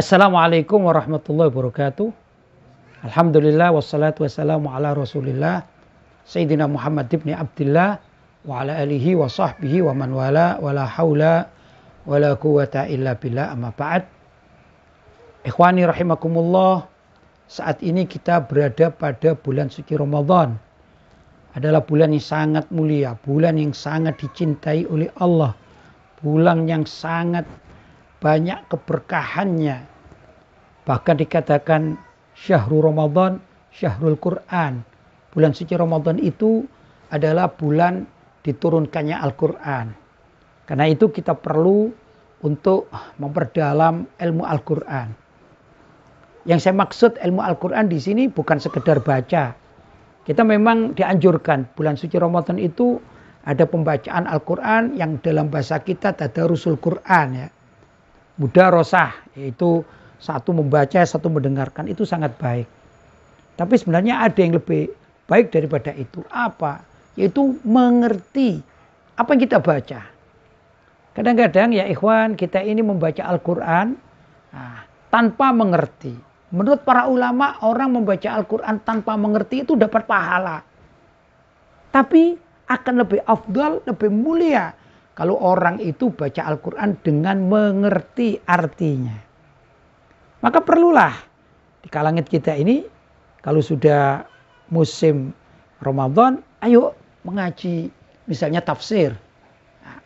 Assalamualaikum warahmatullahi wabarakatuh. Alhamdulillah wassalatu wassalamu ala Rasulillah Sayyidina Muhammad ibn Abdullah wa ala alihi wa sahbihi wa man wala wa la haula wa la quwata illa billah amma ba'd. Ikhwani rahimakumullah, saat ini kita berada pada bulan suci Ramadan. Adalah bulan yang sangat mulia, bulan yang sangat dicintai oleh Allah, bulan yang sangat banyak keberkahannya. Bahkan dikatakan syahrul Ramadan, syahrul Quran. Bulan suci Ramadan itu adalah bulan diturunkannya Al-Quran. Karena itu kita perlu untuk memperdalam ilmu Al-Quran. Yang saya maksud ilmu Al-Quran di sini bukan sekedar baca. Kita memang dianjurkan bulan suci Ramadan itu ada pembacaan Al-Quran yang dalam bahasa kita tadarusul Quran ya Buddha rosah, yaitu satu membaca, satu mendengarkan itu sangat baik. Tapi sebenarnya ada yang lebih baik daripada itu. Apa? Yaitu mengerti apa yang kita baca. Kadang-kadang ya ikhwan kita ini membaca Al-Quran nah, tanpa mengerti. Menurut para ulama orang membaca Al-Quran tanpa mengerti itu dapat pahala. Tapi akan lebih afdal, lebih mulia kalau orang itu baca Al-Quran dengan mengerti artinya. Maka perlulah di kalangan kita ini kalau sudah musim Ramadan, ayo mengaji misalnya tafsir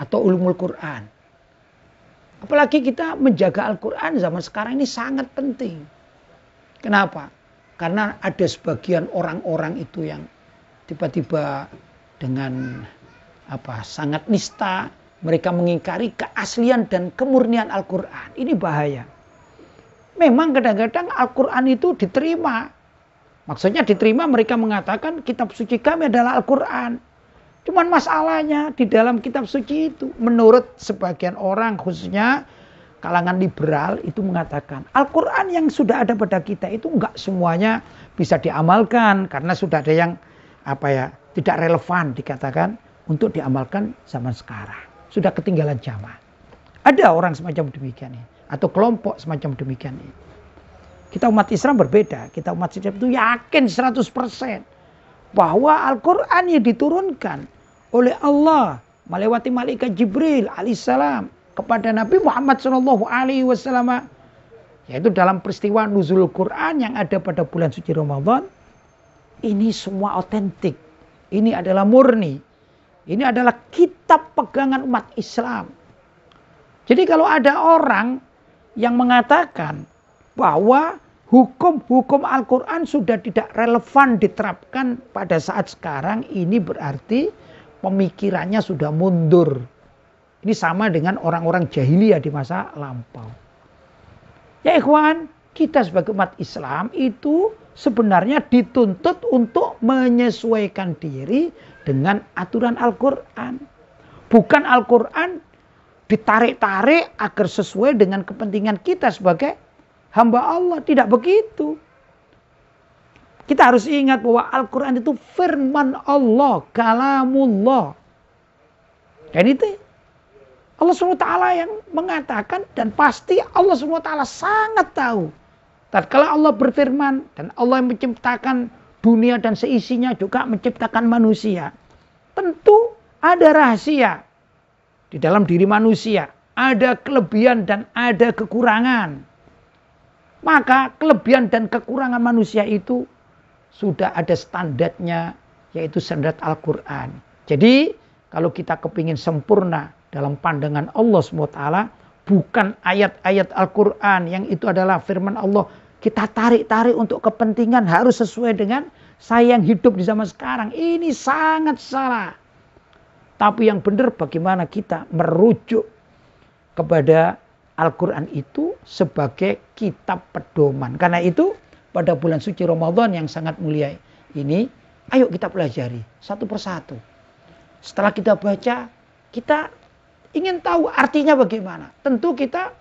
atau ulumul Quran. Apalagi kita menjaga Al-Quran zaman sekarang ini sangat penting. Kenapa? Karena ada sebagian orang-orang itu yang tiba-tiba dengan apa sangat nista mereka mengingkari keaslian dan kemurnian Al-Quran. Ini bahaya. Memang kadang-kadang Al-Quran itu diterima. Maksudnya diterima mereka mengatakan kitab suci kami adalah Al-Quran. Cuman masalahnya di dalam kitab suci itu menurut sebagian orang khususnya kalangan liberal itu mengatakan Al-Quran yang sudah ada pada kita itu enggak semuanya bisa diamalkan karena sudah ada yang apa ya tidak relevan dikatakan untuk diamalkan zaman sekarang sudah ketinggalan zaman. Ada orang semacam demikian ini atau kelompok semacam demikian ini. Kita umat Islam berbeda, kita umat Islam itu yakin 100% bahwa Al-Qur'an yang diturunkan oleh Allah melewati malaikat Jibril alaihissalam kepada Nabi Muhammad Shallallahu alaihi wasallam yaitu dalam peristiwa nuzul Quran yang ada pada bulan suci Ramadan ini semua otentik. Ini adalah murni ini adalah kitab pegangan umat Islam. Jadi kalau ada orang yang mengatakan bahwa hukum-hukum Al-Quran sudah tidak relevan diterapkan pada saat sekarang ini berarti pemikirannya sudah mundur. Ini sama dengan orang-orang jahiliyah di masa lampau. Ya ikhwan, kita sebagai umat Islam itu sebenarnya dituntut untuk menyesuaikan diri dengan aturan Al-Quran. Bukan Al-Quran ditarik-tarik agar sesuai dengan kepentingan kita sebagai hamba Allah. Tidak begitu. Kita harus ingat bahwa Al-Quran itu firman Allah, kalamullah. Dan itu Allah SWT yang mengatakan dan pasti Allah SWT sangat tahu Tatkala Allah berfirman dan Allah yang menciptakan dunia dan seisinya juga menciptakan manusia. Tentu ada rahasia di dalam diri manusia. Ada kelebihan dan ada kekurangan. Maka kelebihan dan kekurangan manusia itu sudah ada standarnya yaitu standar Al-Quran. Jadi kalau kita kepingin sempurna dalam pandangan Allah SWT, bukan ayat-ayat Al-Quran yang itu adalah firman Allah. Kita tarik-tarik untuk kepentingan harus sesuai dengan saya yang hidup di zaman sekarang. Ini sangat salah. Tapi yang benar bagaimana kita merujuk kepada Al-Quran itu sebagai kitab pedoman. Karena itu pada bulan suci Ramadan yang sangat mulia ini, ayo kita pelajari satu persatu. Setelah kita baca, kita ingin tahu artinya bagaimana. Tentu kita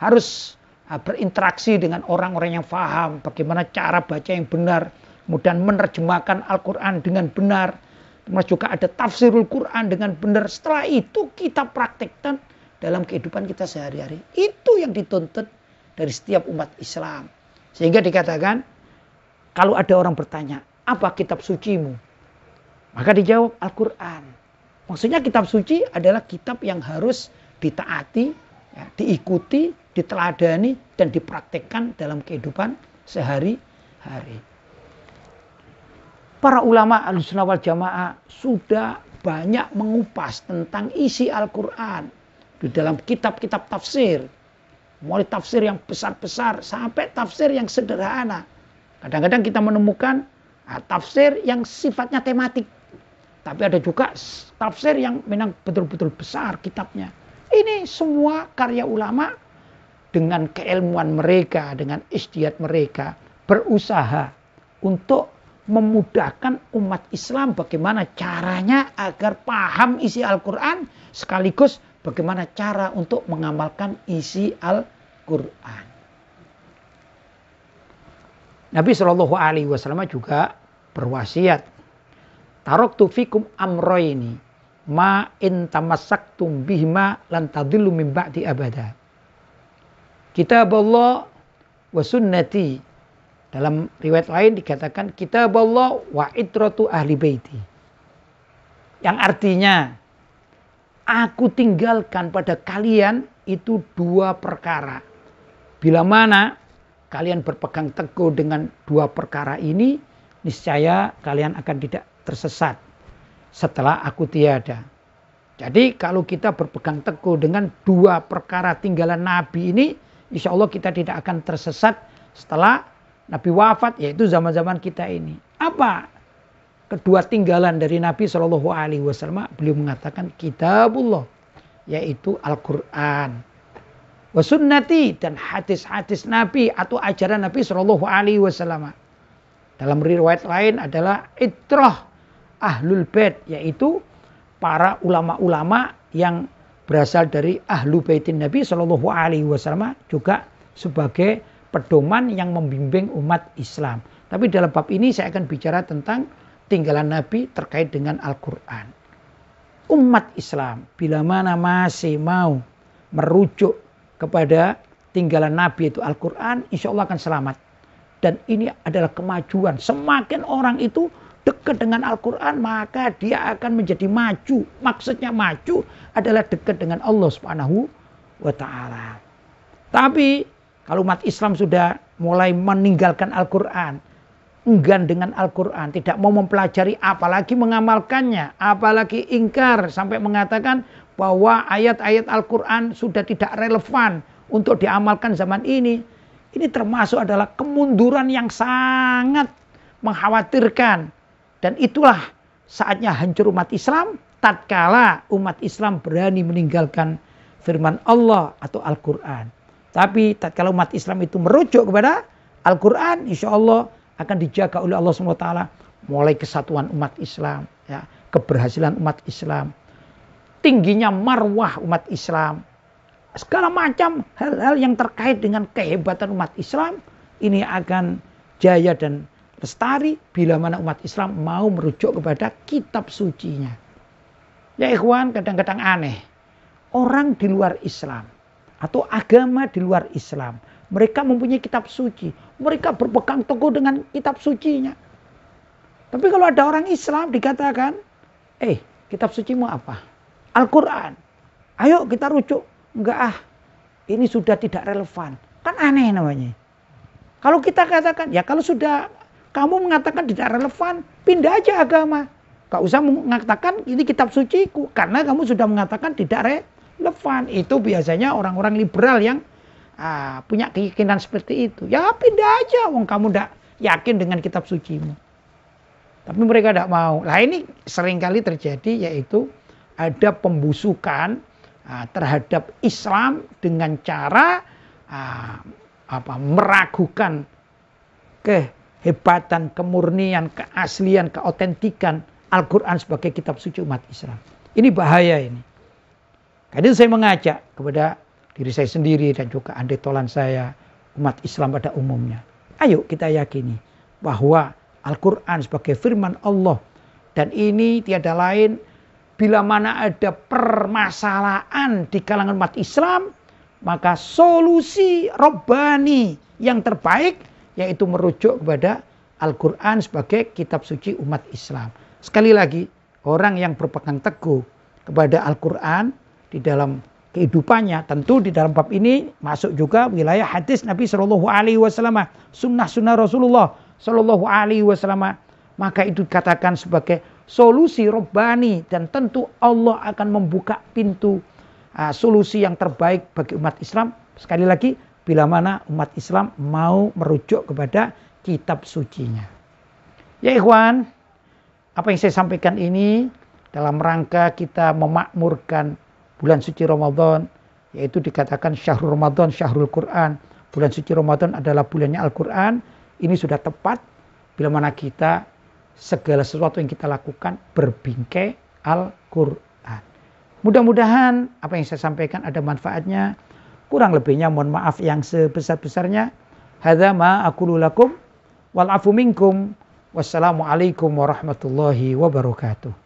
harus ah, berinteraksi dengan orang-orang yang paham bagaimana cara baca yang benar, kemudian menerjemahkan Al-Qur'an dengan benar, Kemudian juga ada tafsirul Quran dengan benar. Setelah itu kita praktekkan dalam kehidupan kita sehari-hari. Itu yang dituntut dari setiap umat Islam. Sehingga dikatakan kalau ada orang bertanya, apa kitab sucimu? Maka dijawab Al-Quran. Maksudnya kitab suci adalah kitab yang harus ditaati, ya, diikuti, diteladani, dan dipraktekkan dalam kehidupan sehari-hari. Para ulama al wal jamaah sudah banyak mengupas tentang isi Al-Quran di dalam kitab-kitab tafsir. Mulai tafsir yang besar-besar sampai tafsir yang sederhana. Kadang-kadang kita menemukan ah, tafsir yang sifatnya tematik tapi ada juga tafsir yang memang betul-betul besar kitabnya. Ini semua karya ulama dengan keilmuan mereka, dengan istiad mereka berusaha untuk memudahkan umat Islam bagaimana caranya agar paham isi Al-Quran sekaligus bagaimana cara untuk mengamalkan isi Al-Quran. Nabi Shallallahu Alaihi Wasallam juga berwasiat Tarok tu fikum ini, ma in tum bihma lan tadillu min ba'di abada. Kitab Allah wa sunnati dalam riwayat lain dikatakan kitab Allah wa itratu ahli baiti. Yang artinya aku tinggalkan pada kalian itu dua perkara. Bila mana kalian berpegang teguh dengan dua perkara ini, niscaya kalian akan tidak tersesat setelah aku tiada. Jadi kalau kita berpegang teguh dengan dua perkara tinggalan Nabi ini, insya Allah kita tidak akan tersesat setelah Nabi wafat, yaitu zaman-zaman kita ini. Apa kedua tinggalan dari Nabi Shallallahu Alaihi Wasallam? Beliau mengatakan kitabullah, yaitu Al-Quran wasunnati dan hadis-hadis Nabi atau ajaran Nabi Shallallahu Alaihi Wasallam. Dalam riwayat lain adalah itroh ahlul bait yaitu para ulama-ulama yang berasal dari ahlu baitin Nabi Shallallahu Alaihi Wasallam juga sebagai pedoman yang membimbing umat Islam. Tapi dalam bab ini saya akan bicara tentang tinggalan Nabi terkait dengan Al-Quran. Umat Islam bila mana masih mau merujuk kepada tinggalan Nabi itu Al-Quran, insya Allah akan selamat. Dan ini adalah kemajuan. Semakin orang itu dekat dengan Al-Quran maka dia akan menjadi maju. Maksudnya maju adalah dekat dengan Allah subhanahu wa ta'ala. Tapi kalau umat Islam sudah mulai meninggalkan Al-Quran, enggan dengan Al-Quran, tidak mau mempelajari apalagi mengamalkannya, apalagi ingkar sampai mengatakan bahwa ayat-ayat Al-Quran sudah tidak relevan untuk diamalkan zaman ini. Ini termasuk adalah kemunduran yang sangat mengkhawatirkan dan itulah saatnya hancur umat Islam tatkala umat Islam berani meninggalkan firman Allah atau Al-Qur'an. Tapi tatkala umat Islam itu merujuk kepada Al-Qur'an, insya Allah akan dijaga oleh Allah SWT mulai kesatuan umat Islam, ya, keberhasilan umat Islam, tingginya marwah umat Islam, segala macam hal-hal yang terkait dengan kehebatan umat Islam ini akan jaya dan lestari bila mana umat Islam mau merujuk kepada kitab sucinya. Ya ikhwan kadang-kadang aneh. Orang di luar Islam atau agama di luar Islam. Mereka mempunyai kitab suci. Mereka berpegang teguh dengan kitab sucinya. Tapi kalau ada orang Islam dikatakan, eh kitab sucimu apa? Al-Quran. Ayo kita rujuk. Enggak ah, ini sudah tidak relevan. Kan aneh namanya. Kalau kita katakan, ya kalau sudah kamu mengatakan tidak relevan, pindah aja agama. Gak usah mengatakan ini kitab suci, karena kamu sudah mengatakan tidak relevan. Itu biasanya orang-orang liberal yang ah, punya keyakinan seperti itu. Ya pindah aja, wong kamu tidak yakin dengan kitab sucimu. Tapi mereka tidak mau. Nah ini seringkali terjadi yaitu ada pembusukan ah, terhadap Islam dengan cara ah, apa meragukan ke kehebatan, kemurnian, keaslian, keautentikan Al-Quran sebagai kitab suci umat Islam. Ini bahaya ini. Karena itu saya mengajak kepada diri saya sendiri dan juga andai tolan saya, umat Islam pada umumnya. Ayo kita yakini bahwa Al-Quran sebagai firman Allah dan ini tiada lain bila mana ada permasalahan di kalangan umat Islam maka solusi robbani yang terbaik yaitu merujuk kepada Al-Quran sebagai kitab suci umat Islam. Sekali lagi, orang yang berpegang teguh kepada Al-Quran di dalam kehidupannya, tentu di dalam bab ini masuk juga wilayah hadis Nabi Shallallahu Alaihi Wasallam, sunnah sunnah Rasulullah Shallallahu Alaihi Wasallam, maka itu dikatakan sebagai solusi robbani dan tentu Allah akan membuka pintu uh, solusi yang terbaik bagi umat Islam. Sekali lagi bila mana umat Islam mau merujuk kepada kitab sucinya. Ya ikhwan, apa yang saya sampaikan ini dalam rangka kita memakmurkan bulan suci Ramadan, yaitu dikatakan syahrul Ramadan, syahrul Quran. Bulan suci Ramadan adalah bulannya Al-Quran. Ini sudah tepat bila mana kita segala sesuatu yang kita lakukan berbingkai Al-Quran. Mudah-mudahan apa yang saya sampaikan ada manfaatnya. Kurang lebihnya mohon maaf yang sebesar-besarnya. Hadza ma aqulu lakum wal afu minkum. alaikum warahmatullahi wabarakatuh.